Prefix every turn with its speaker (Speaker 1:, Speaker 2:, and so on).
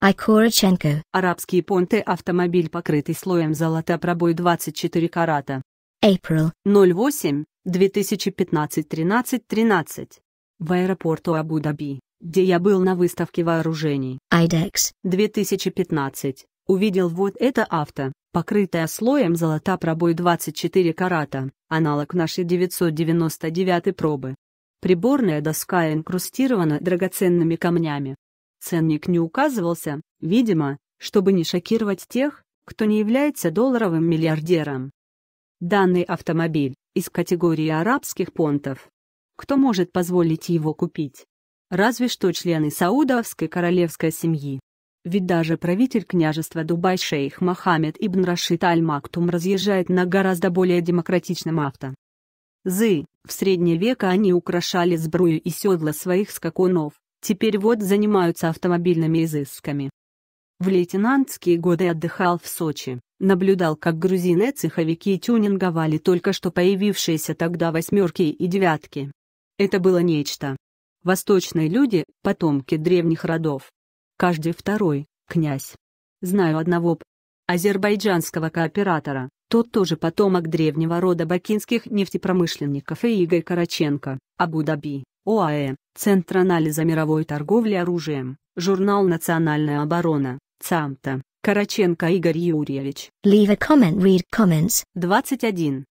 Speaker 1: Айкороченко.
Speaker 2: Арабские понты автомобиль покрытый слоем золота пробой 24 карата. April. 08, 2015 13 13. В аэропорту Абу-Даби, где я был на выставке вооружений. IDEX. 2015. Увидел вот это авто, покрытое слоем золота пробой 24 карата, аналог нашей 999 пробы. Приборная доска инкрустирована драгоценными камнями. Ценник не указывался, видимо, чтобы не шокировать тех, кто не является долларовым миллиардером. Данный автомобиль из категории арабских понтов. Кто может позволить его купить? Разве что члены саудовской королевской семьи. Ведь даже правитель княжества Дубай шейх Мохаммед Ибн Рашид Аль-Мактум разъезжает на гораздо более демократичном авто. Зы, в средние века они украшали сбрую и седла своих скакунов, Теперь вот занимаются автомобильными изысками. В лейтенантские годы отдыхал в Сочи, наблюдал, как грузины цеховики тюнинговали только что появившиеся тогда восьмерки и девятки. Это было нечто. Восточные люди – потомки древних родов. Каждый второй – князь. Знаю одного азербайджанского кооператора, тот тоже потомок древнего рода бакинских нефтепромышленников и Игорь Караченко, Абу-Даби. ОАЭ, Центр анализа мировой торговли оружием, журнал «Национальная оборона», ЦАМТа, Караченко Игорь Юрьевич. Leave a comment, read comments. 21.